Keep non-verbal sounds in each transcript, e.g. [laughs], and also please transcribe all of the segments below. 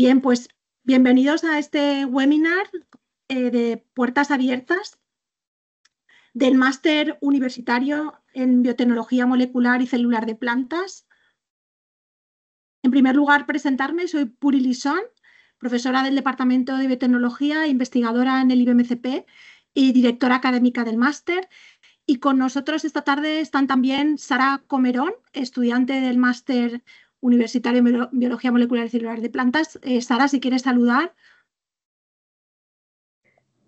Bien, pues bienvenidos a este webinar eh, de puertas abiertas del máster universitario en biotecnología molecular y celular de plantas. En primer lugar, presentarme, soy Puri Lison, profesora del Departamento de Biotecnología, investigadora en el IBMCP y directora académica del máster. Y con nosotros esta tarde están también Sara Comerón, estudiante del máster universitario en Biología Molecular y Celular de Plantas. Eh, Sara, si quieres saludar.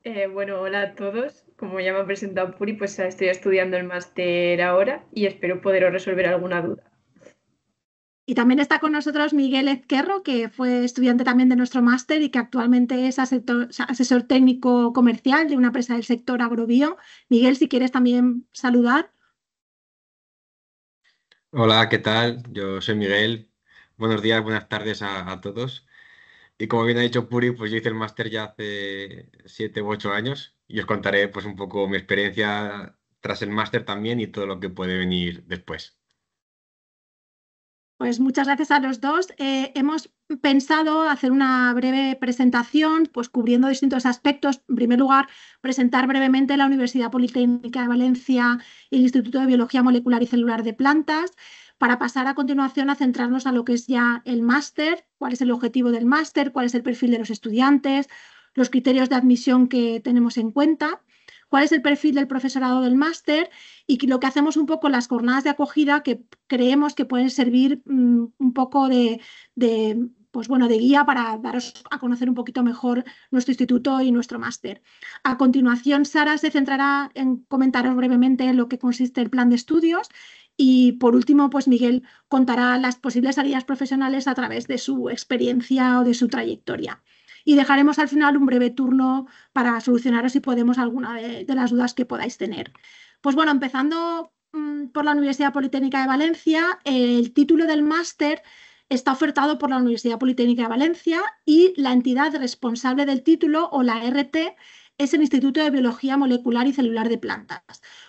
Eh, bueno, hola a todos. Como ya me ha presentado Puri, pues estoy estudiando el máster ahora y espero poder resolver alguna duda. Y también está con nosotros Miguel Ezquerro, que fue estudiante también de nuestro máster y que actualmente es asesor, asesor técnico comercial de una empresa del sector agrobio. Miguel, si quieres también saludar. Hola, ¿qué tal? Yo soy Miguel. Buenos días, buenas tardes a, todos. Y como bien ha dicho Puri, pues yo hice el máster ya hace siete u ocho años y os contaré pues un poco mi experiencia tras el máster también y todo lo que puede venir después. Pues muchas gracias a los dos. Eh, hemos pensado hacer una breve presentación, pues cubriendo distintos aspectos. En primer lugar, presentar brevemente la Universidad Politécnica de Valencia y el Instituto de Biología Molecular y Celular de Plantas, para pasar a continuación a centrarnos a lo que es ya el máster, cuál es el objetivo del máster, cuál es el perfil de los estudiantes, los criterios de admisión que tenemos en cuenta cuál es el perfil del profesorado del máster y lo que hacemos un poco las jornadas de acogida que creemos que pueden servir mm, un poco de, pues bueno, de guía para daros a conocer un poquito mejor nuestro instituto y nuestro máster. A continuación, Sara se centrará en comentaros brevemente lo que consiste el plan de estudios y por último, pues Miguel contará las posibles salidas profesionales a través de su experiencia o de su trayectoria. Y dejaremos al final un breve turno para solucionaros si podemos alguna de, las dudas que podáis tener. Pues bueno, empezando mm, por la Universidad Politécnica de Valencia, el título del máster está ofertado por la Universidad Politécnica de Valencia y la entidad responsable del título o la RT es el Instituto de Biología Molecular y Celular de Plantas.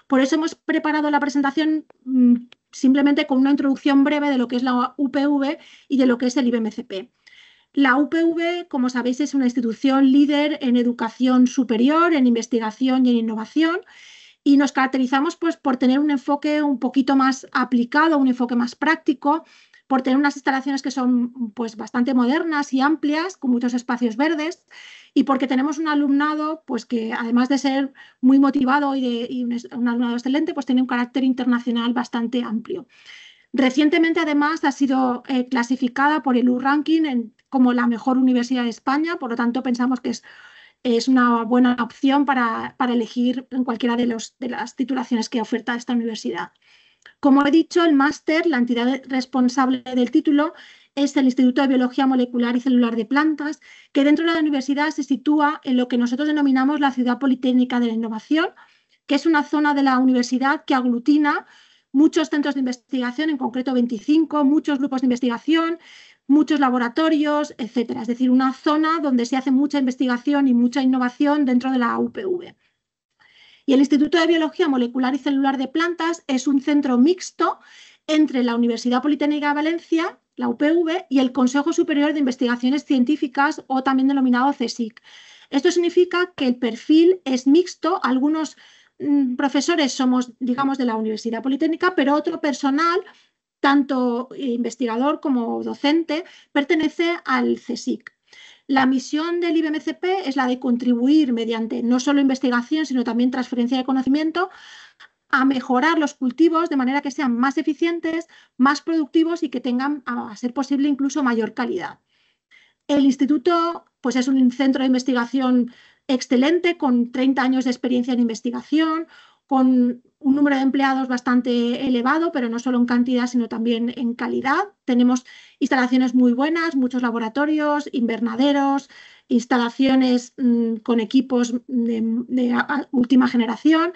Por eso hemos preparado la presentación mm, simplemente con una introducción breve de lo que es la UPV y de lo que es el IBMCP. La UPV, como sabéis, es una institución líder en educación superior, en investigación y en innovación y nos caracterizamos pues, por tener un enfoque un poquito más aplicado, un enfoque más práctico por tener unas instalaciones que son pues, bastante modernas y amplias, con muchos espacios verdes, y porque tenemos un alumnado pues, que además de ser muy motivado y, un, alumnado excelente, pues tiene un carácter internacional bastante amplio. Recientemente, además, ha sido eh, clasificada por el U-Ranking como la mejor universidad de España, por lo tanto, pensamos que es, una buena opción para, elegir en cualquiera de, de las titulaciones que oferta esta universidad. Como he dicho, el máster, la entidad responsable del título, es el Instituto de Biología Molecular y Celular de Plantas, que dentro de la universidad se sitúa en lo que nosotros denominamos la Ciudad Politécnica de la Innovación, que es una zona de la universidad que aglutina muchos centros de investigación, en concreto 25, muchos grupos de investigación, muchos laboratorios, etcétera. Es decir, una zona donde se hace mucha investigación y mucha innovación dentro de la UPV. Y el Instituto de Biología Molecular y Celular de Plantas es un centro mixto entre la Universidad Politécnica de Valencia, la UPV, y el Consejo Superior de Investigaciones Científicas, o también denominado CSIC. Esto significa que el perfil es mixto, algunos mm, profesores somos, digamos, de la Universidad Politécnica, pero otro personal, tanto investigador como docente, pertenece al CSIC. La misión del IBMCP es la de contribuir mediante no solo investigación, sino también transferencia de conocimiento a mejorar los cultivos de manera que sean más eficientes, más productivos y que tengan, a ser posible, incluso mayor calidad. El instituto pues, es un centro de investigación excelente con 30 años de experiencia en investigación, con un número de empleados bastante elevado, pero no solo en cantidad, sino también en calidad. Tenemos instalaciones muy buenas, muchos laboratorios, invernaderos, instalaciones mm, con equipos de, última generación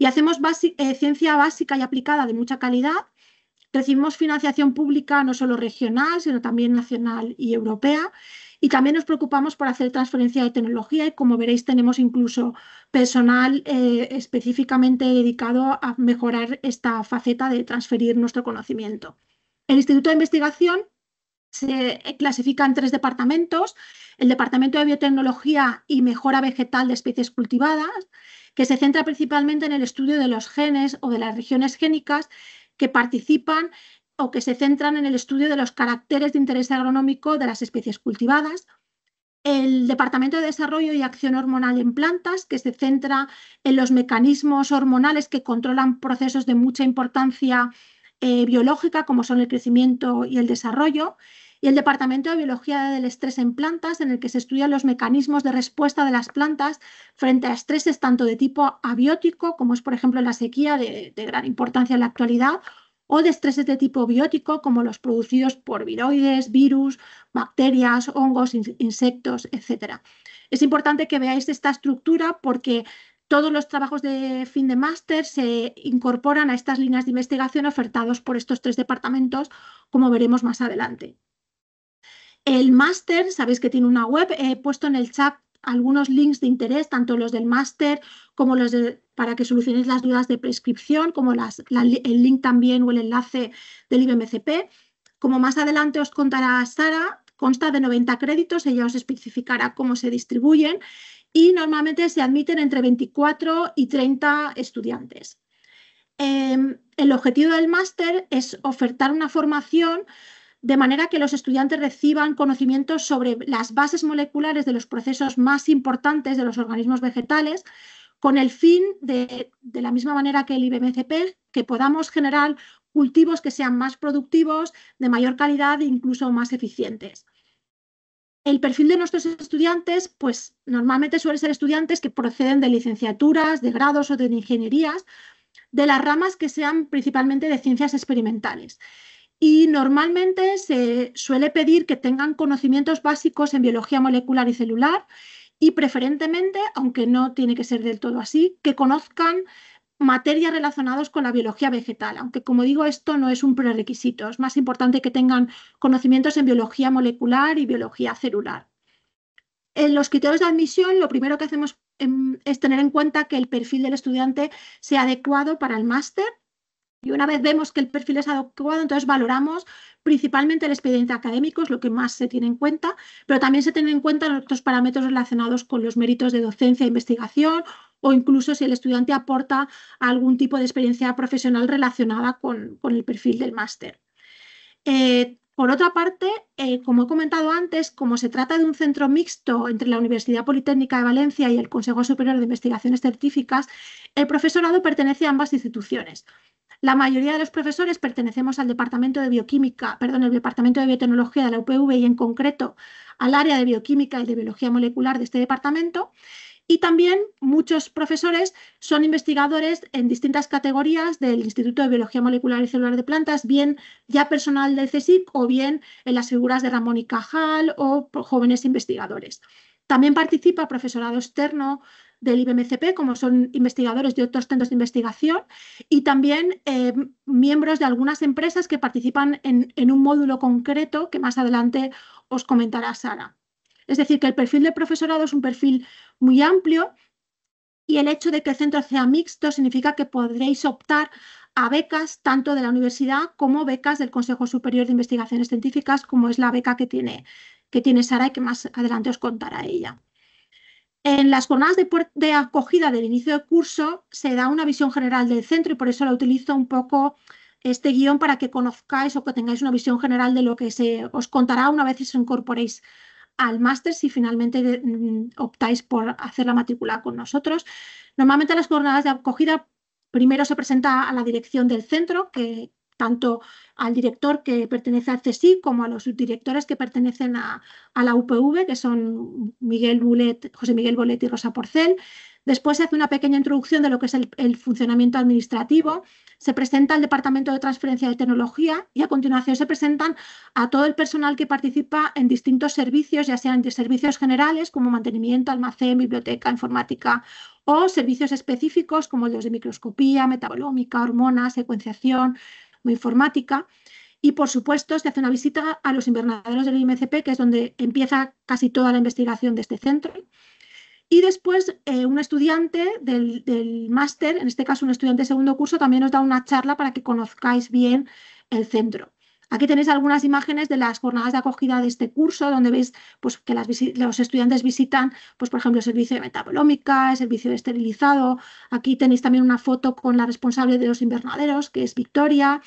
y hacemos eh, ciencia básica y aplicada de mucha calidad. Recibimos financiación pública no solo regional, sino también nacional y europea. Y también nos preocupamos por hacer transferencia de tecnología y como veréis tenemos incluso personal eh, específicamente dedicado a mejorar esta faceta de transferir nuestro conocimiento. El Instituto de Investigación se clasifica en tres departamentos, el Departamento de Biotecnología y Mejora Vegetal de Especies Cultivadas, que se centra principalmente en el estudio de los genes o de las regiones génicas que participan o que se centran en el estudio de los caracteres de interés agronómico de las especies cultivadas. El Departamento de Desarrollo y Acción Hormonal en Plantas, que se centra en los mecanismos hormonales que controlan procesos de mucha importancia eh, biológica, como son el crecimiento y el desarrollo. Y el Departamento de Biología del Estrés en Plantas, en el que se estudian los mecanismos de respuesta de las plantas frente a estreses tanto de tipo abiótico, como es por ejemplo la sequía de gran importancia en la actualidad, o de estreses de tipo biótico, como los producidos por viroides, virus, bacterias, hongos, insectos, etc. Es importante que veáis esta estructura porque todos los trabajos de fin de máster se incorporan a estas líneas de investigación ofertados por estos tres departamentos, como veremos más adelante. El máster, sabéis que tiene una web, he puesto en el chat algunos links de interés, tanto los del máster como los de, para que solucionéis las dudas de prescripción, como las, el link también o el enlace del IBMCP. Como más adelante os contará Sara, consta de 90 créditos, ella os especificará cómo se distribuyen y normalmente se admiten entre 24 y 30 estudiantes. Em, el objetivo del máster es ofertar una formación de manera que los estudiantes reciban conocimientos sobre las bases moleculares de los procesos más importantes de los organismos vegetales, con el fin de, de la misma manera que el IBMCP, que podamos generar cultivos que sean más productivos, de mayor calidad e incluso más eficientes. El perfil de nuestros estudiantes, pues normalmente suelen ser estudiantes que proceden de licenciaturas, de grados o de ingenierías, de las ramas que sean principalmente de ciencias experimentales y normalmente se suele pedir que tengan conocimientos básicos en biología molecular y celular y preferentemente, aunque no tiene que ser del todo así, que conozcan materias relacionadas con la biología vegetal, aunque como digo esto no es un prerequisito, es más importante que tengan conocimientos en biología molecular y biología celular. En los criterios de admisión lo primero que hacemos em, es tener en cuenta que el perfil del estudiante sea adecuado para el máster y una vez vemos que el perfil es adecuado, entonces valoramos principalmente el expediente académico, es lo que más se tiene en cuenta, pero también se tienen en cuenta otros parámetros relacionados con los méritos de docencia e investigación o incluso si el estudiante aporta algún tipo de experiencia profesional relacionada con, el perfil del máster. Eh, por otra parte, eh, como he comentado antes, como se trata de un centro mixto entre la Universidad Politécnica de Valencia y el Consejo Superior de Investigaciones Científicas, el profesorado pertenece a ambas instituciones. La mayoría de los profesores pertenecemos al departamento de bioquímica, perdón, el departamento de biotecnología de la UPV y en concreto al área de bioquímica y de biología molecular de este departamento. Y también muchos profesores son investigadores en distintas categorías del Instituto de Biología Molecular y Celular de Plantas, bien ya personal del CSIC o bien en las figuras de Ramón y Cajal o jóvenes investigadores. También participa profesorado externo del IBMCP, como son investigadores de otros centros de investigación, y también eh, miembros de algunas empresas que participan en, un módulo concreto que más adelante os comentará Sara. Es decir, que el perfil de profesorado es un perfil muy amplio y el hecho de que el centro sea mixto significa que podréis optar a becas tanto de la universidad como becas del Consejo Superior de Investigaciones Científicas, como es la beca que tiene, que tiene Sara y que más adelante os contará ella. En las jornadas de, acogida del inicio de curso se da una visión general del centro y por eso la utilizo un poco este guión para que conozcáis o que tengáis una visión general de lo que se os contará una vez os incorporéis al máster si finalmente mm, optáis por hacer la matrícula con nosotros. Normalmente las jornadas de acogida primero se presenta a la dirección del centro, que, tanto al director que pertenece al CSIC como a los subdirectores que pertenecen a, la UPV, que son Miguel Bulet, José Miguel Bolet y Rosa Porcel. Después se hace una pequeña introducción de lo que es el, funcionamiento administrativo, se presenta el Departamento de Transferencia de Tecnología y a continuación se presentan a todo el personal que participa en distintos servicios, ya sean de servicios generales como mantenimiento, almacén, biblioteca, informática o servicios específicos como los de microscopía, metabolómica, hormonas, secuenciación, muy informática. Y, por supuesto, se hace una visita a los invernaderos del IMCP, que es donde empieza casi toda la investigación de este centro. Y después, eh, un estudiante del, del máster, en este caso un estudiante de segundo curso, también os da una charla para que conozcáis bien el centro. Aquí tenéis algunas imágenes de las jornadas de acogida de este curso, donde veis pues, que los estudiantes visitan, pues, por ejemplo, el servicio de metabolómica, el servicio de esterilizado. Aquí tenéis también una foto con la responsable de los invernaderos, que es Victoria.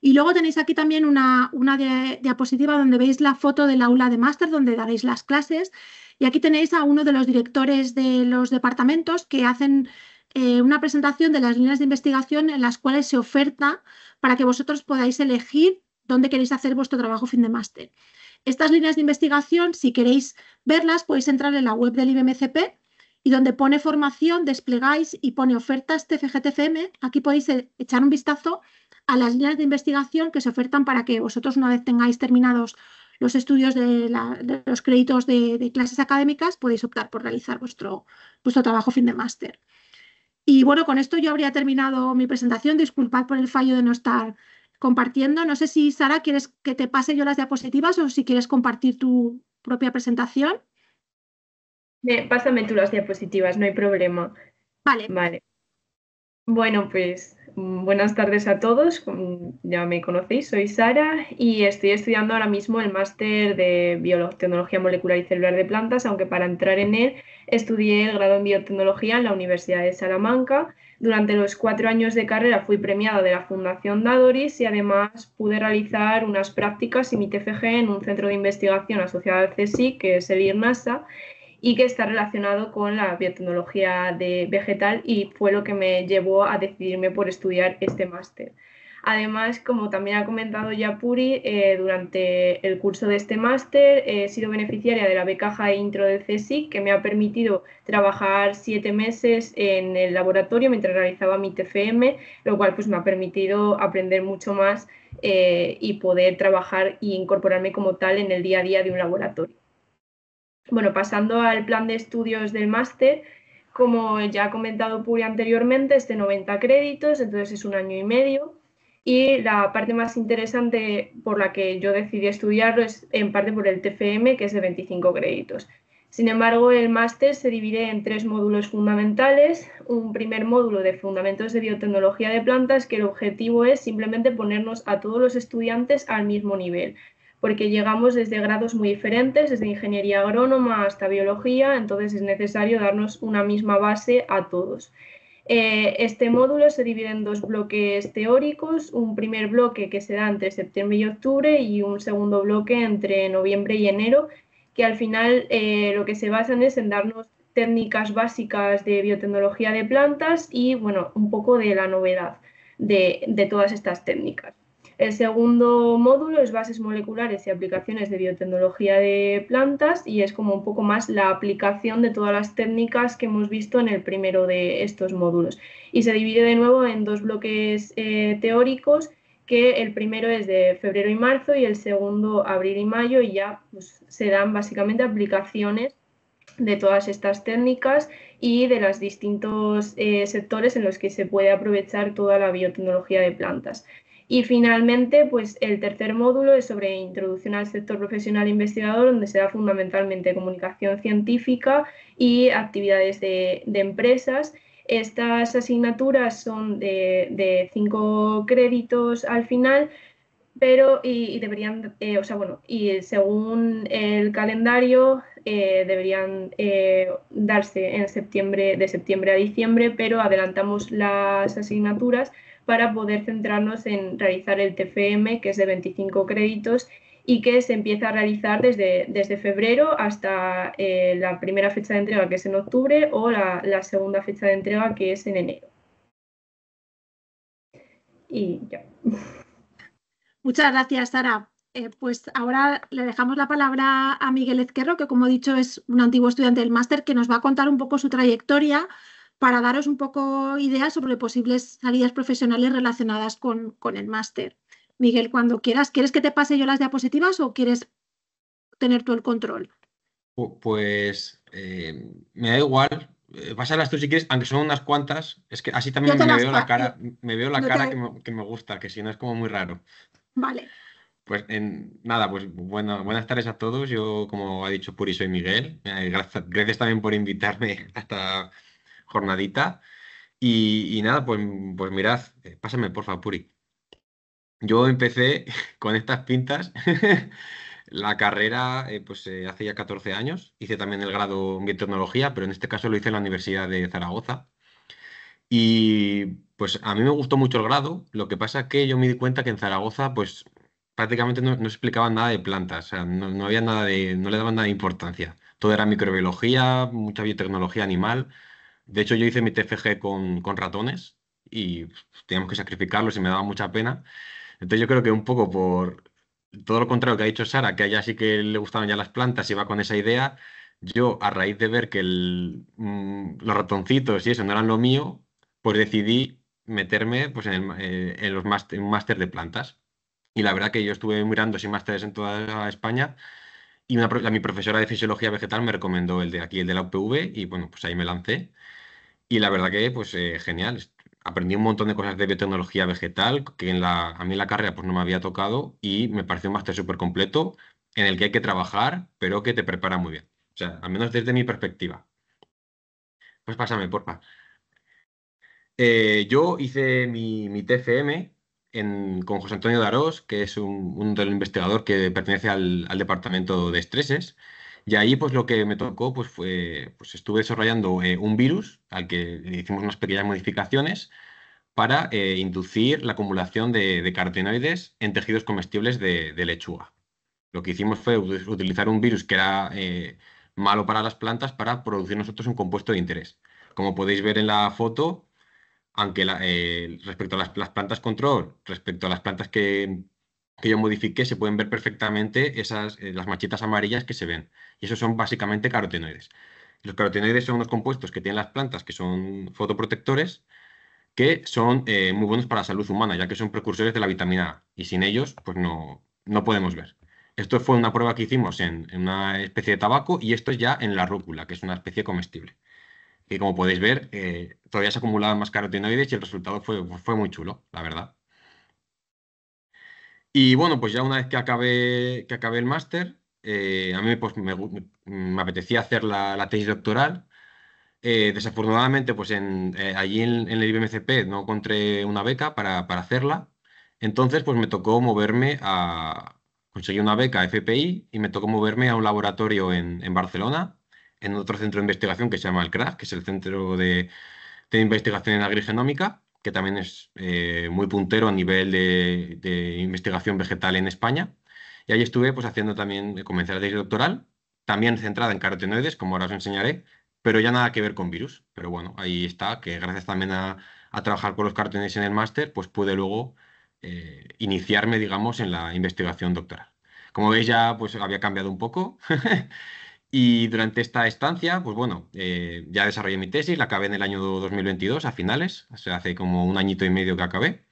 Y luego tenéis aquí también una, una diapositiva donde veis la foto del aula de máster, donde daréis las clases. Y aquí tenéis a uno de los directores de los departamentos que hacen eh, una presentación de las líneas de investigación en las cuales se oferta para que vosotros podáis elegir dónde queréis hacer vuestro trabajo fin de máster. Estas líneas de investigación, si queréis verlas, podéis entrar en la web del IBMCP y donde pone formación, desplegáis y pone ofertas TFGTFM. Aquí podéis eh, echar un vistazo a las líneas de investigación que se ofertan para que vosotros, una vez tengáis terminados los estudios de, los créditos de, clases académicas, podéis optar por realizar vuestro, vuestro trabajo fin de máster. Y bueno, con esto yo habría terminado mi presentación. Disculpad por el fallo de no estar compartiendo. No sé si, Sara, quieres que te pase yo las diapositivas o si quieres compartir tu propia presentación. pásame tú las diapositivas, no hay problema. Vale. Vale. Bueno, pues Mm, buenas tardes a todos, mm, ya me conocéis, soy Sara y estoy estudiando ahora mismo el máster de Biotecnología Molecular y Celular de Plantas, aunque para entrar en él estudié el grado en Biotecnología en la Universidad de Salamanca. Durante los cuatro años de carrera fui premiada de la Fundación Dadoris y además pude realizar unas prácticas y mi TFG en un centro de investigación asociado al CSIC, que es el IRNASA, y que está relacionado con la biotecnología de vegetal y fue lo que me llevó a decidirme por estudiar este máster. Además, como también ha comentado Yapuri, eh, durante el curso de este máster eh, he sido beneficiaria de la becaja intro de CSIC, que me ha permitido trabajar siete meses en el laboratorio mientras realizaba mi TFM, lo cual pues, me ha permitido aprender mucho más eh, y poder trabajar e incorporarme como tal en el día a día de un laboratorio. Bueno, pasando al plan de estudios del máster, como ya ha comentado Puri anteriormente, es de 90 créditos, entonces es un año y medio. Y la parte más interesante por la que yo decidí estudiarlo es en parte por el TFM, que es de 25 créditos. Sin embargo, el máster se divide en tres módulos fundamentales. Un primer módulo de Fundamentos de Biotecnología de Plantas, que el objetivo es simplemente ponernos a todos los estudiantes al mismo nivel, porque llegamos desde grados muy diferentes, desde ingeniería agrónoma hasta biología, entonces es necesario darnos una misma base a todos. Eh, este módulo se divide en dos bloques teóricos, un primer bloque que se da entre septiembre y octubre y un segundo bloque entre noviembre y enero, que al final eh, lo que se basan es en darnos técnicas básicas de biotecnología de plantas y, bueno, un poco de la novedad de todas estas técnicas. El segundo módulo es bases moleculares y aplicaciones de biotecnología de plantas y es como un poco más la aplicación de todas las técnicas que hemos visto en el primero de estos módulos. Y se divide de nuevo en dos bloques eh, teóricos que el primero es de febrero y marzo y el segundo abril y mayo y ya pues, se dan básicamente aplicaciones de todas estas técnicas y de los distintos eh, sectores en los que se puede aprovechar toda la biotecnología de plantas. Y finalmente, pues el tercer módulo es sobre introducción al sector profesional investigador, donde se da fundamentalmente comunicación científica y actividades de, empresas. Estas asignaturas son de, cinco créditos al final, pero y, deberían, eh, bueno, y según el calendario eh, deberían eh, darse en septiembre, de septiembre a diciembre, pero adelantamos las asignaturas para poder centrarnos en realizar el TFM, que es de 25 créditos y que se empieza a realizar desde, desde febrero hasta eh, la primera fecha de entrega, que es en octubre, o la, segunda fecha de entrega, que es en enero. Y Muchas gracias, Sara. Eh, pues ahora le dejamos la palabra a Miguel Ezquerro, que como he dicho es un antiguo estudiante del máster, que nos va a contar un poco su trayectoria para daros un poco ideas sobre posibles salidas profesionales relacionadas con, el máster. Miguel, cuando quieras, ¿quieres que te pase yo las diapositivas o quieres tener tú el control? Pues eh, me da igual. Eh, pásalas tú si quieres, aunque son unas cuantas. Es que así también me veo, la cara, me veo la cara que, me, gusta, que si no es como muy raro. Vale. Pues en, nada, pues bueno, buenas tardes a todos. Yo, como ha dicho Puri, soy Miguel. Eh, gracias, gracias también por invitarme [laughs] hasta jornadita. Y, nada, pues, pues mirad, eh, pásame porfa, Puri. Yo empecé [laughs] con estas pintas [laughs] la carrera eh, pues hacía eh, hace ya 14 años. Hice también el grado en biotecnología, pero en este caso lo hice en la Universidad de Zaragoza. Y pues a mí me gustó mucho el grado, lo que pasa es que yo me di cuenta que en Zaragoza pues prácticamente no, no explicaban nada de plantas, o sea, no, había nada de, no le daban nada de importancia. Todo era microbiología, mucha biotecnología animal, de hecho, yo hice mi TFG con, ratones y teníamos que sacrificarlos y me daba mucha pena. Entonces yo creo que un poco por todo lo contrario que ha dicho Sara, que a ella sí que le gustaban ya las plantas y va con esa idea, yo a raíz de ver que mm, los ratoncitos y eso no eran lo mío, pues decidí meterme pues, en, eh, los máster, máster de plantas. Y la verdad que yo estuve mirando sin másteres en toda España y mi profesora de fisiología vegetal me recomendó el de aquí, el de la UPV, y bueno, pues ahí me lancé. Y la verdad que, pues, eh, genial. Aprendí un montón de cosas de biotecnología vegetal que en a mí en la carrera pues, no me había tocado y me pareció un máster súper completo en el que hay que trabajar, pero que te prepara muy bien. O sea, al menos desde mi perspectiva. Pues pásame, porfa. Eh, yo hice mi, mi con José Antonio Darós, que es un, investigador que pertenece al, al departamento de estreses. Y ahí pues lo que me tocó pues fue, pues estuve desarrollando eh, un virus al que hicimos unas pequeñas modificaciones para eh, inducir la acumulación de, carotenoides en tejidos comestibles de, lechuga. Lo que hicimos fue utilizar un virus que era eh, malo para las plantas para producir nosotros un compuesto de interés. Como podéis ver en la foto, aunque respecto a las, plantas control, respecto a las plantas que que yo modifiqué, se pueden ver perfectamente esas, eh, las machetas amarillas que se ven. Y esos son básicamente carotenoides. Los carotenoides son unos compuestos que tienen las plantas que son fotoprotectores, que son eh, muy buenos para la salud humana, ya que son precursores de la vitamina A. Y sin ellos, pues no, no podemos ver. Esto fue una prueba que hicimos en, una especie de tabaco y esto es ya en la rúcula, que es una especie comestible. Y como podéis ver, eh, todavía se acumulaban más carotenoides y el resultado fue muy chulo, la verdad. Y bueno, pues ya una vez que acabé, que el máster, eh, a mí pues, mm, me, apetecía hacer la, tesis doctoral. Eh, desafortunadamente, pues en, eh, allí en, el IBMCP no encontré una beca para, hacerla. Entonces, pues me tocó moverme a... Conseguí una beca FPI y me tocó moverme a un laboratorio en, Barcelona, en otro centro de investigación que se llama el CRAF, que es el Centro de, de Investigación en Agrigenómica que también es eh, muy puntero a nivel de, investigación vegetal en España. Y ahí estuve pues, haciendo también, eh, comencé la tesis doctoral, también centrada en carotenoides, como ahora os enseñaré, pero ya nada que ver con virus. Pero bueno, ahí está, que gracias también a, trabajar con los carotenoides en el máster, pues pude luego eh, iniciarme, digamos, en la investigación doctoral. Como veis ya, pues había cambiado un poco. [laughs] Y durante esta estancia, pues bueno, eh, ya desarrollé mi tesis, la acabé en el año 2022, a finales, o sea, hace como un añito y medio que acabé.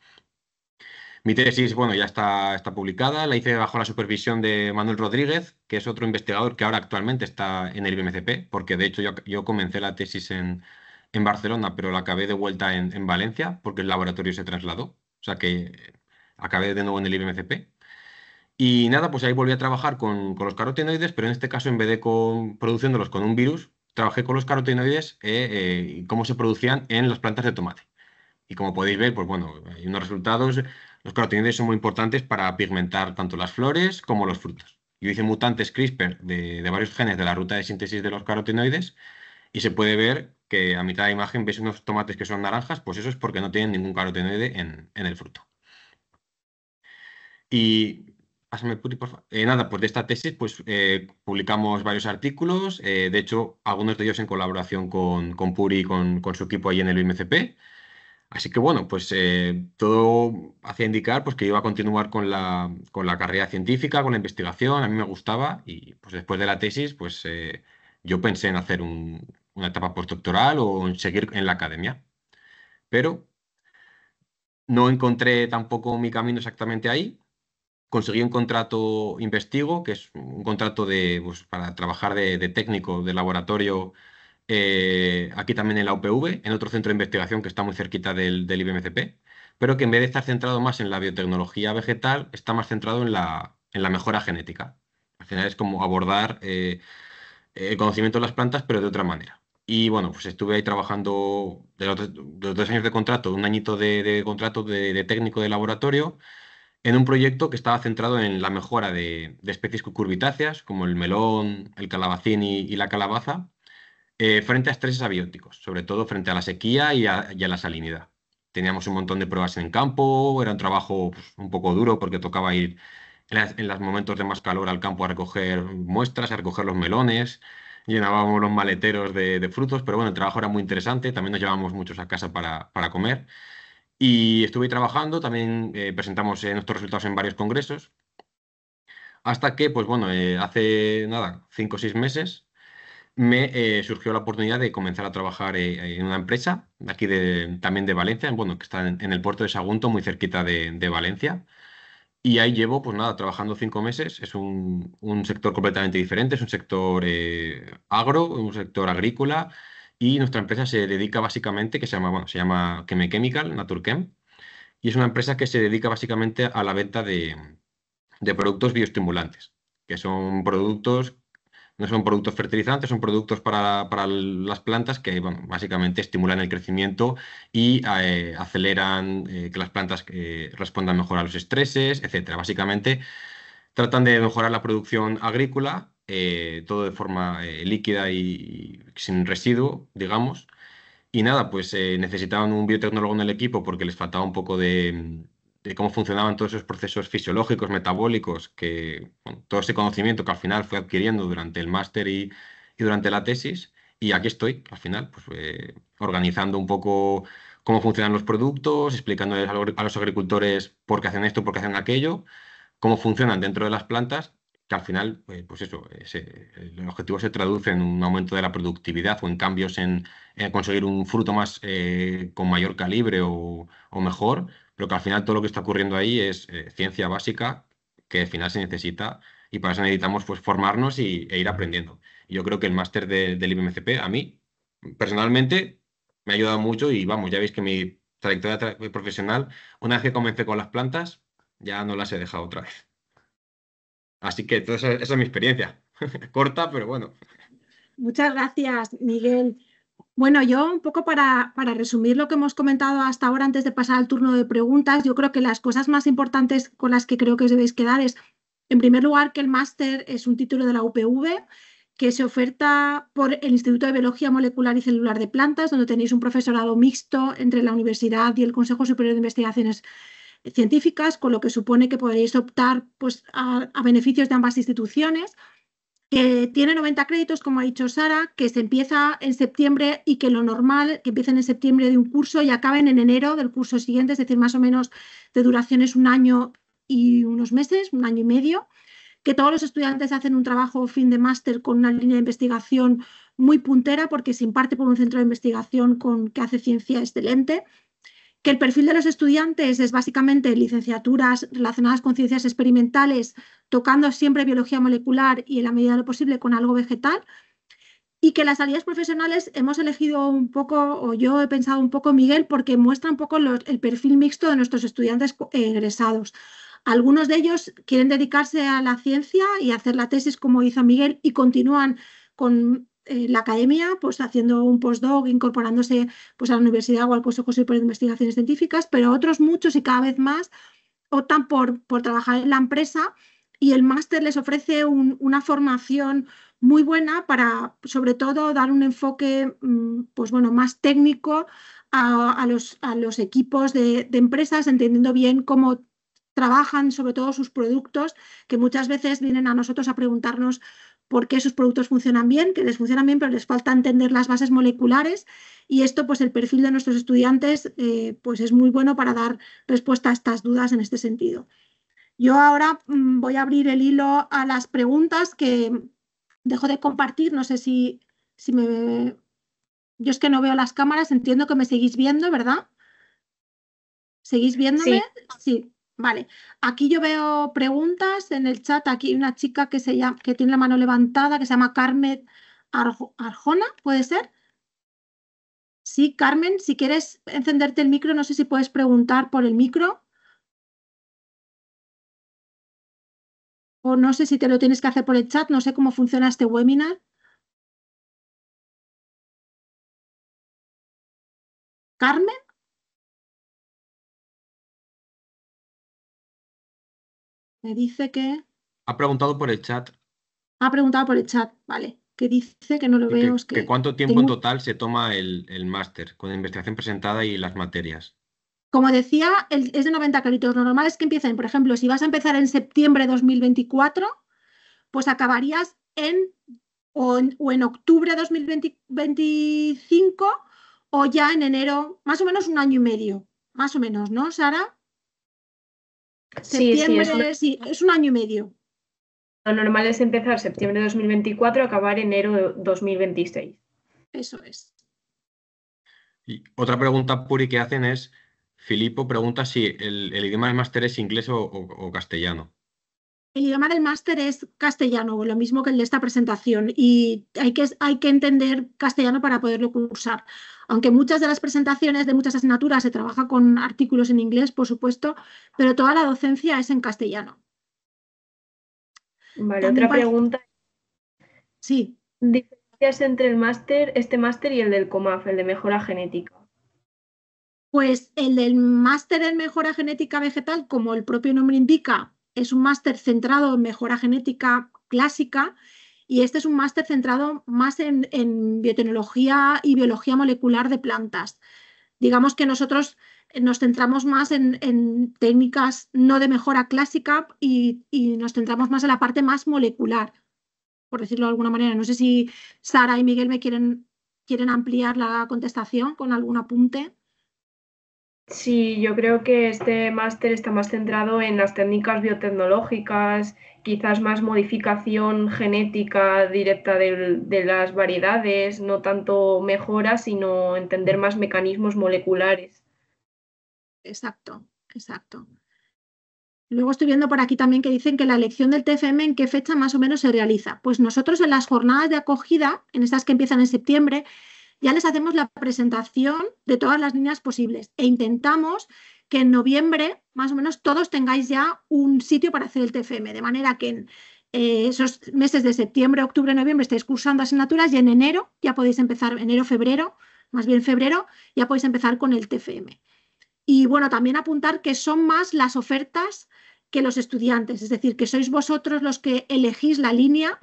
Mi tesis, bueno, ya está, está publicada, la hice bajo la supervisión de Manuel Rodríguez, que es otro investigador que ahora actualmente está en el IBMCP, porque de hecho yo, comencé la tesis en, Barcelona, pero la acabé de vuelta en, en Valencia, porque el laboratorio se trasladó, o sea que acabé de nuevo en el IBMCP. Y nada, pues ahí volví a trabajar con, los carotenoides, pero en este caso, en vez de con, produciéndolos con un virus, trabajé con los carotenoides eh, eh, y cómo se producían en las plantas de tomate. Y como podéis ver, pues bueno, hay unos resultados. Los carotenoides son muy importantes para pigmentar tanto las flores como los frutos. Yo hice mutantes CRISPR de, varios genes de la ruta de síntesis de los carotenoides y se puede ver que a mitad de imagen veis unos tomates que son naranjas, pues eso es porque no tienen ningún carotenoide en, en el fruto. Y Pásame Puri, por favor. Eh, nada, pues de esta tesis pues eh, publicamos varios artículos, eh, de hecho, algunos de ellos en colaboración con, Puri y con, su equipo ahí en el IMCP. Así que bueno, pues todo hacía indicar pues, que iba a continuar con la, carrera científica, con la investigación, a mí me gustaba y pues después de la tesis pues yo pensé en hacer una etapa postdoctoral o en seguir en la academia. Pero no encontré tampoco mi camino exactamente ahí conseguí un contrato Investigo, que es un contrato pues, para trabajar de, técnico de laboratorio eh, aquí también en la UPV, en otro centro de investigación que está muy cerquita del, IBMCP, pero que en vez de estar centrado más en la biotecnología vegetal, está más centrado en la, mejora genética. Al final es como abordar eh, el conocimiento de las plantas, pero de otra manera. Y bueno, pues estuve ahí trabajando de los, dos años de contrato, un añito de contrato de técnico de laboratorio, en un proyecto que estaba centrado en la mejora de, especies cucurbitáceas como el melón, el calabacín y, la calabaza, eh, frente a estreses abióticos, sobre todo frente a la sequía y a, la salinidad. Teníamos un montón de pruebas en campo, era un trabajo pues, un poco duro porque tocaba ir en, los momentos de más calor al campo a recoger muestras, a recoger los melones, llenábamos los maleteros de, frutos, pero bueno, el trabajo era muy interesante, también nos llevábamos muchos a casa para comer. Y estuve trabajando, también eh, presentamos eh, nuestros resultados en varios congresos, hasta que, pues bueno, eh, hace nada, cinco o seis meses, me surgió la oportunidad de comenzar a trabajar en una empresa, aquí también de Valencia, bueno, que está en, el puerto de Sagunto, muy cerquita de, Valencia. Y ahí llevo, pues nada, trabajando cinco meses. Es un, un sector completamente diferente, es un sector agro, un sector agrícola, y nuestra empresa se dedica básicamente, que se llama, bueno, se llama Chemical, Naturchem, y es una empresa que se dedica básicamente a la venta de, productos bioestimulantes, que son productos, no son productos fertilizantes, son productos para, las plantas que básicamente estimulan el crecimiento y eh, aceleran eh, que las plantas eh, respondan mejor a los estreses, etc. Básicamente tratan de mejorar la producción agrícola eh, todo de forma eh, líquida y, sin residuo, digamos. Y nada, pues eh, necesitaban un biotecnólogo en el equipo porque les faltaba un poco de, cómo funcionaban todos esos procesos fisiológicos, metabólicos, que todo ese conocimiento que al final fue adquiriendo durante el máster y, y, durante la tesis. Y aquí estoy, al final, pues organizando un poco cómo funcionan los productos, explicándoles a los agricultores por qué hacen esto, por qué hacen aquello, cómo funcionan dentro de las plantas que al final, eh, pues eso, eh, el objetivo se traduce en un aumento de la productividad o en cambios en, conseguir un fruto más eh, con mayor calibre o, mejor, pero que al final todo lo que está ocurriendo ahí es ciencia básica que al final se necesita y para eso necesitamos pues, formarnos e ir aprendiendo. Yo creo que el máster del IBMCP a mí personalmente me ha ayudado mucho y vamos, ya veis que mi trayectoria profesional, una vez que comencé con las plantas, ya no las he dejado otra vez. Así que esa es mi experiencia. [laughs] Corta, pero bueno. Muchas gracias, Miguel. Bueno, yo un poco para, para, resumir lo que hemos comentado hasta ahora, antes de pasar al turno de preguntas, yo creo que las cosas más importantes con las que creo que os debéis quedar es, en primer lugar, que el máster es un título de la UPV que se oferta por el Instituto de Biología Molecular y Celular de Plantas, donde tenéis un profesorado mixto entre la universidad y el Consejo Superior de Investigaciones científicas, con lo que supone que podréis optar pues, a, beneficios de ambas instituciones que tiene 90 créditos, como ha dicho Sara, que se empieza en septiembre y que lo normal, que empiecen en septiembre de un curso y acaben en enero del curso siguiente, es decir, más o menos de duración es un año y unos meses, un año y medio, que todos los estudiantes hacen un trabajo fin de máster con una línea de investigación muy puntera porque se imparte por un centro de investigación con, que hace ciencia excelente que el perfil de los estudiantes es básicamente licenciaturas relacionadas con ciencias experimentales, tocando siempre biología molecular y en la medida de lo posible con algo vegetal, y que las salidas profesionales hemos elegido un poco, o yo he pensado un poco, Miguel, porque muestra un poco el perfil mixto de nuestros estudiantes eh, egresados. Algunos de ellos quieren dedicarse a la ciencia y hacer la tesis como hizo Miguel y continúan con eh, la academia, pues haciendo un postdoc, incorporándose pues, a la universidad o al Consejo de de Investigaciones Científicas, pero otros muchos y cada vez más optan por, por trabajar en la empresa y el máster les ofrece una formación muy buena para, sobre todo, dar un enfoque mm, pues, bueno, más técnico a, los, equipos de empresas, entendiendo bien cómo trabajan sobre todo sus productos, que muchas veces vienen a nosotros a preguntarnos por qué sus productos funcionan bien, que les funcionan bien, pero les falta entender las bases moleculares y esto, pues el perfil de nuestros estudiantes, eh, pues es muy bueno para dar respuesta a estas dudas en este sentido. Yo ahora mm, voy a abrir el hilo a las preguntas que dejo de compartir, no sé si, si me... Yo es que no veo las cámaras, entiendo que me seguís viendo, ¿verdad? ¿Seguís viéndome? Sí. sí. Vale, aquí yo veo preguntas en el chat. Aquí hay una chica que, se llama, que tiene la mano levantada, que se llama Carmen Arjona, ¿puede ser? Sí, Carmen, si quieres encenderte el micro, no sé si puedes preguntar por el micro. O no sé si te lo tienes que hacer por el chat, no sé cómo funciona este webinar. Carmen. Me dice que. Ha preguntado por el chat. Ha preguntado por el chat, vale. Que dice que no lo veo. Que, ¿Cuánto tiempo en total se toma el, máster con la investigación presentada y las materias? Como decía, es de 90 créditos. Lo normal es que empiecen, por ejemplo, si vas a empezar en septiembre de 2024, pues acabarías en o en, en octubre de 2025 o ya en enero, más o menos un año y medio, más o menos, ¿no, Sara? septiembre es, un año y medio. Lo normal es empezar septiembre de 2024, acabar enero de 2026. Eso es. Y otra pregunta, Puri, que hacen es, Filipo pregunta si el, idioma del máster es inglés o castellano el idioma del máster es castellano, lo mismo que el de esta presentación, y hay que, hay que entender castellano para poderlo cursar. Aunque muchas de las presentaciones de muchas asignaturas se trabaja con artículos en inglés, por supuesto, pero toda la docencia es en castellano. Vale, otra pregunta. Sí. ¿Diferencias entre el máster, este máster y el del COMAF, el de mejora genética? Pues el del máster en mejora genética vegetal, como el propio nombre indica, es un máster centrado en mejora genética clásica y este es un máster centrado más en, biotecnología y biología molecular de plantas. Digamos que nosotros eh, nos centramos más en, técnicas no de mejora clásica y, nos centramos más en la parte más molecular, por decirlo de alguna manera. No sé si Sara y Miguel me quieren, quieren ampliar la contestación con algún apunte. Sí, yo creo que este máster está más centrado en las técnicas biotecnológicas, quizás más modificación genética directa de, las variedades, no tanto mejora, sino entender más mecanismos moleculares. Exacto, exacto. Luego estoy viendo por aquí también que dicen que la elección del TFM en qué fecha más o menos se realiza. Pues nosotros en las jornadas de acogida, en estas que empiezan en septiembre, ya les hacemos la presentación de todas las líneas posibles e intentamos que en noviembre, más o menos, todos tengáis ya un sitio para hacer el TFM, de manera que en eh, esos meses de septiembre, octubre, noviembre estáis cursando asignaturas y en enero ya podéis empezar, enero, febrero, más bien febrero, ya podéis empezar con el TFM. Y bueno, también apuntar que son más las ofertas que los estudiantes, es decir, que sois vosotros los que elegís la línea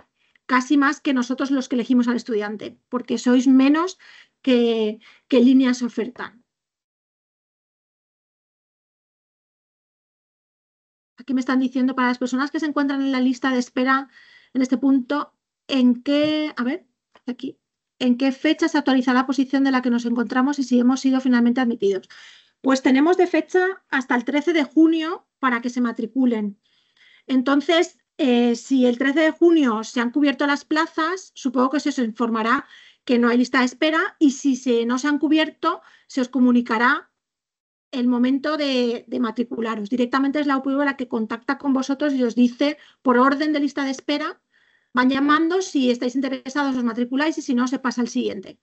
casi más que nosotros los que elegimos al estudiante, porque sois menos que, líneas ofertan. Aquí me están diciendo para las personas que se encuentran en la lista de espera en este punto, en qué, a ver, aquí, en qué fecha se actualiza la posición de la que nos encontramos y si hemos sido finalmente admitidos. Pues tenemos de fecha hasta el 13 de junio para que se matriculen. Entonces, eh, si el 13 de junio se han cubierto las plazas, supongo que se os informará que no hay lista de espera y si no se han cubierto, se os comunicará el momento de, matricularos. Directamente es la UPV la que contacta con vosotros y os dice por orden de lista de espera, van llamando, si estáis interesados os matriculáis y si no se pasa al siguiente.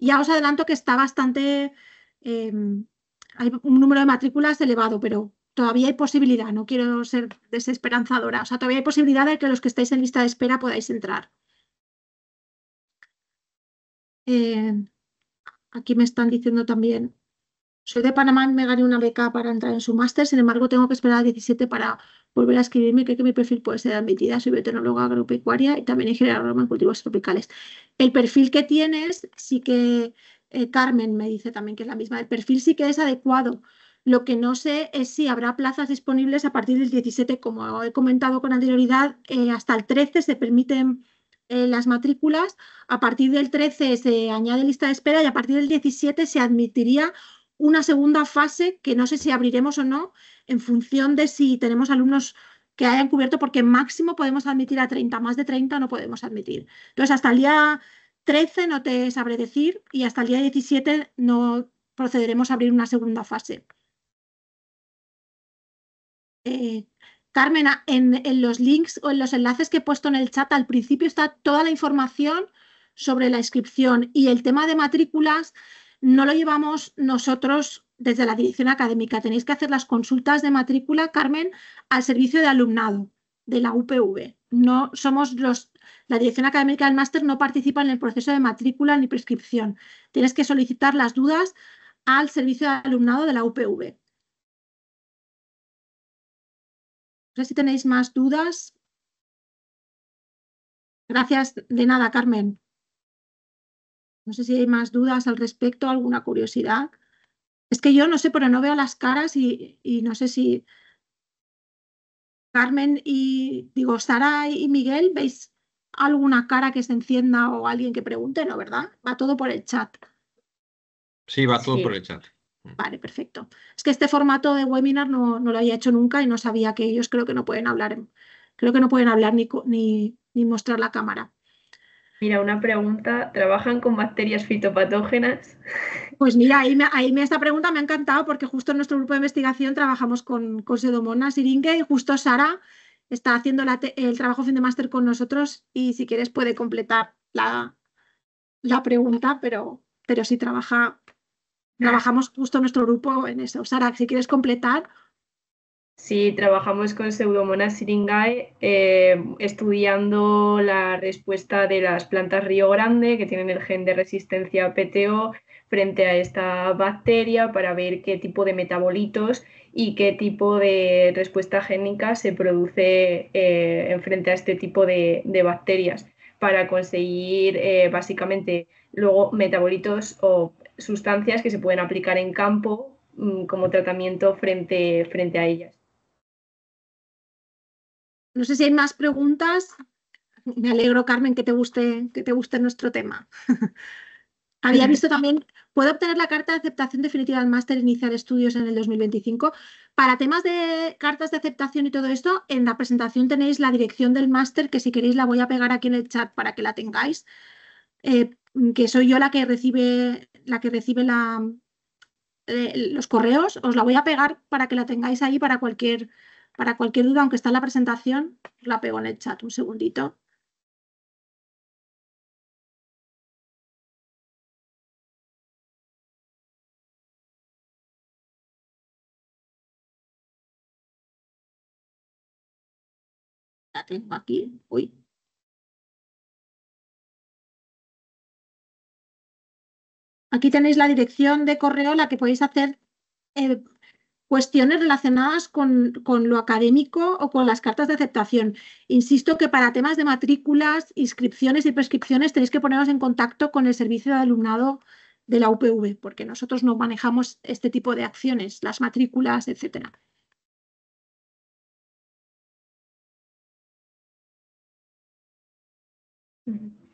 Ya os adelanto que está bastante, em, hay un número de matrículas elevado, pero todavía hay posibilidad, no quiero ser desesperanzadora, o sea, todavía hay posibilidad de que los que estáis en lista de espera podáis entrar. Eh, aquí me están diciendo también, soy de Panamá y me gané una beca para entrar en su máster, sin embargo tengo que esperar a 17 para volver a escribirme, creo que mi perfil puede ser admitida, soy biotecnóloga agropecuaria y también ingeniera en cultivos tropicales. El perfil que tienes, sí que, eh, Carmen me dice también que es la misma, el perfil sí que es adecuado, lo que no sé es si habrá plazas disponibles a partir del 17, como he comentado con anterioridad, eh, hasta el 13 se permiten eh, las matrículas, a partir del 13 se añade lista de espera y a partir del 17 se admitiría una segunda fase que no sé si abriremos o no en función de si tenemos alumnos que hayan cubierto, porque máximo podemos admitir a 30, más de 30 no podemos admitir. Entonces, hasta el día 13 no te sabré decir y hasta el día 17 no procederemos a abrir una segunda fase. Eh, Carmen, ah, en, en, los links o en los enlaces que he puesto en el chat al principio está toda la información sobre la inscripción y el tema de matrículas no lo llevamos nosotros desde la dirección académica. Tenéis que hacer las consultas de matrícula, Carmen, al servicio de alumnado de la UPV. No somos los, la dirección académica del máster no participa en el proceso de matrícula ni prescripción. Tienes que solicitar las dudas al servicio de alumnado de la UPV. No sé si tenéis más dudas. Gracias de nada, Carmen. No sé si hay más dudas al respecto, alguna curiosidad. Es que yo no sé, pero no veo las caras y, no sé si Carmen y, digo, Sara y Miguel, ¿veis alguna cara que se encienda o alguien que pregunte? No, ¿verdad? Va todo por el chat. Sí, va todo por el chat. Vale, perfecto. Es que este formato de webinar no, lo había hecho nunca y no sabía que ellos creo que no pueden hablar, creo que no pueden hablar ni, ni, mostrar la cámara. Mira, una pregunta, ¿trabajan con bacterias fitopatógenas? Pues mira, ahí, me, ahí me, esta pregunta me ha encantado porque justo en nuestro grupo de investigación trabajamos con, con y iringue y justo Sara está haciendo el trabajo fin de máster con nosotros y si quieres puede completar la, la pregunta, pero, pero si trabaja trabajamos justo nuestro grupo en eso. Sara, si quieres completar. Sí, trabajamos con Pseudomonas syringae eh, estudiando la respuesta de las plantas río grande que tienen el gen de resistencia PTO frente a esta bacteria para ver qué tipo de metabolitos y qué tipo de respuesta génica se produce eh, en frente a este tipo de, bacterias para conseguir eh, básicamente luego metabolitos o sustancias que se pueden aplicar en campo mm, como tratamiento frente, frente a ellas. No sé si hay más preguntas. Me alegro, Carmen, que te guste, que te guste nuestro tema. [laughs] Había visto también, ¿Puedo obtener la carta de aceptación definitiva del máster iniciar estudios en el 2025. Para temas de cartas de aceptación y todo esto, en la presentación tenéis la dirección del máster, que si queréis la voy a pegar aquí en el chat para que la tengáis. Eh, que soy yo la que recibe la que recibe eh, los correos, os la voy a pegar para que la tengáis ahí para cualquier, para cualquier duda, aunque está en la presentación, os la pego en el chat un segundito. La tengo aquí, uy, Aquí tenéis la dirección de correo la que podéis hacer eh, cuestiones relacionadas con, con, lo académico o con las cartas de aceptación. Insisto que para temas de matrículas, inscripciones y prescripciones tenéis que poneros en contacto con el servicio de alumnado de la UPV, porque nosotros no manejamos este tipo de acciones, las matrículas, etcétera.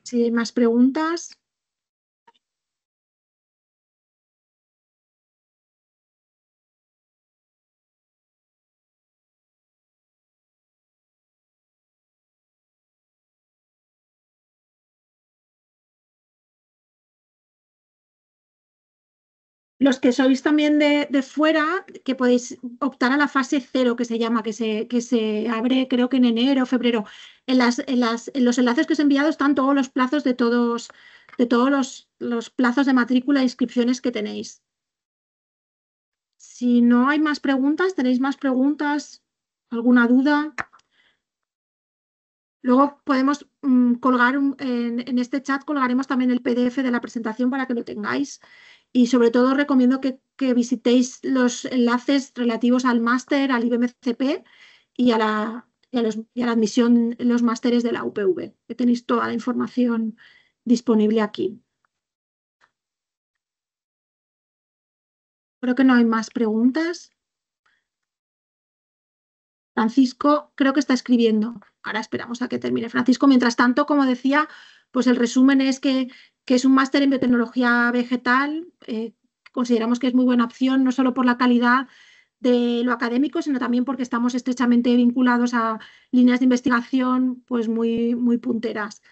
Si hay más preguntas. Los que sois también de, fuera, que podéis optar a la fase cero que se llama, que se, que se abre creo que en enero, o febrero. En, las, en, las, en los enlaces que os he enviado están todos los plazos de todos, de todos los, los plazos de matrícula e inscripciones que tenéis. Si no hay más preguntas, ¿tenéis más preguntas? ¿Alguna duda? Luego podemos mm, colgar en, en, este chat, colgaremos también el PDF de la presentación para que lo tengáis y sobre todo recomiendo que, visitéis los enlaces relativos al máster, al IBMCP y a la, admisión en los másteres de la UPV, que tenéis toda la información disponible aquí. Creo que no hay más preguntas. Francisco creo que está escribiendo. Ahora esperamos a que termine Francisco. Mientras tanto, como decía, pues el resumen es que que es un máster en biotecnología vegetal. Eh, consideramos que es muy buena opción, no solo por la calidad de lo académico, sino también porque estamos estrechamente vinculados a líneas de investigación pues muy, muy punteras.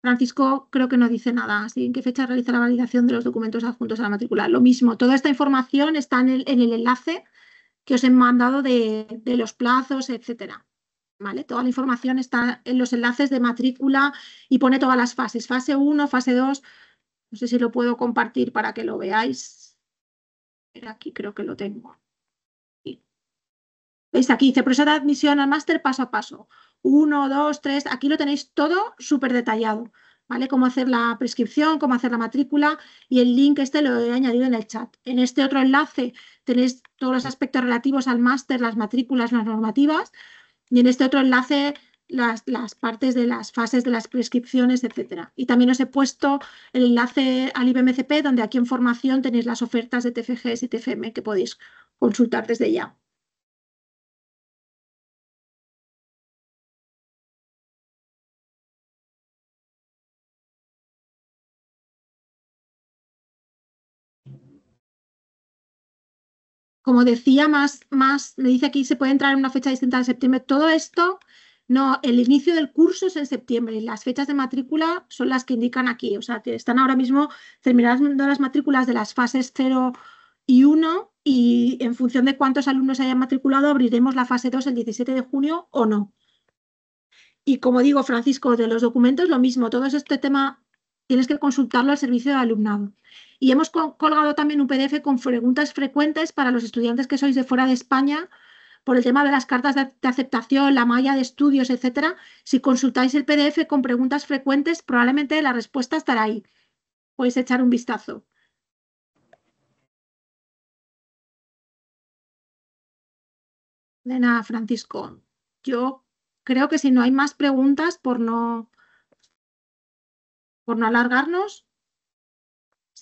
Francisco creo que no dice nada. ¿así ¿En qué fecha realiza la validación de los documentos adjuntos a la matrícula? Lo mismo, toda esta información está en el, enlace que os he mandado de, de los plazos, etcétera. Toda la información está en los enlaces de matrícula y pone todas las fases, fase 1, fase 2. No sé si lo puedo compartir para que lo veáis. Aquí creo que lo tengo. ¿Veis? Aquí dice proceso de admisión al máster paso a paso. 1, 2, 3, aquí lo tenéis todo súper detallado. ¿Vale? Cómo hacer la prescripción, cómo hacer la matrícula y el link este lo he añadido en el chat. En este otro enlace tenéis todos los aspectos relativos al máster, las matrículas, las normativas, y en este otro enlace las, las, partes de las fases de las prescripciones, etcétera. Y también os he puesto el enlace al IBMCP, donde aquí en formación tenéis las ofertas de TFGs y TFM que podéis consultar desde ya. como decía, más, más, me dice aquí se puede entrar en una fecha distinta de septiembre. Todo esto, no, el inicio del curso es en septiembre y las fechas de matrícula son las que indican aquí. O sea, que están ahora mismo terminando las matrículas de las fases 0 y 1 y en función de cuántos alumnos hayan matriculado abriremos la fase 2 el 17 de junio o no. Y como digo, Francisco, de los documentos lo mismo, todo este tema tienes que consultarlo al servicio de alumnado. Y hemos colgado también un PDF con preguntas frecuentes para los estudiantes que sois de fuera de España por el tema de las cartas de, aceptación, la malla de estudios, etcétera. Si consultáis el PDF con preguntas frecuentes, probablemente la respuesta estará ahí. Podéis echar un vistazo. Francisco. Yo creo que si no hay más preguntas, por no, por no alargarnos,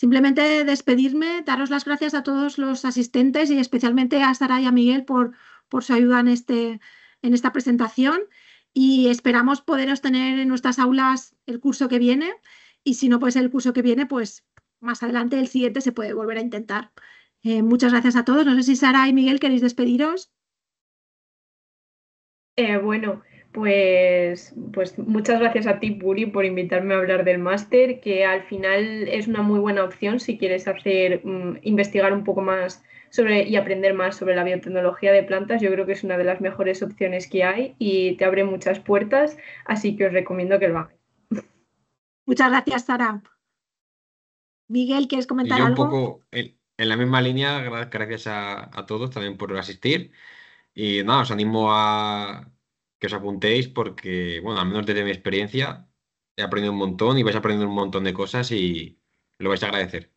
Simplemente despedirme, daros las gracias a todos los asistentes y especialmente a Sara y a Miguel por, por su ayuda en, este, en esta presentación y esperamos poderos tener en nuestras aulas el curso que viene y si no ser el curso que viene pues más adelante el siguiente se puede volver a intentar. Eh, muchas gracias a todos. No sé si Sara y Miguel queréis despediros. Eh, bueno, pues, pues muchas gracias a ti, Puri, por invitarme a hablar del máster, que al final es una muy buena opción si quieres hacer, mm, investigar un poco más sobre y aprender más sobre la biotecnología de plantas. Yo creo que es una de las mejores opciones que hay y te abre muchas puertas, así que os recomiendo que lo hagáis. Muchas gracias, Sara. Miguel, ¿quieres comentar algo? Un poco en, la misma línea, gracias a todos también por asistir. Y nada, os animo a, que os apuntéis porque, bueno, al menos desde mi experiencia, he aprendido un montón y vais aprendiendo un montón de cosas y lo vais a agradecer.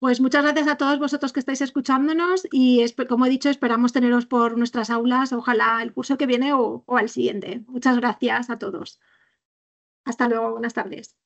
Pues muchas gracias a todos vosotros que estáis escuchándonos y como he dicho, esperamos teneros por nuestras aulas, ojalá el curso que viene o, o al siguiente. Muchas gracias a todos. Hasta luego, buenas tardes.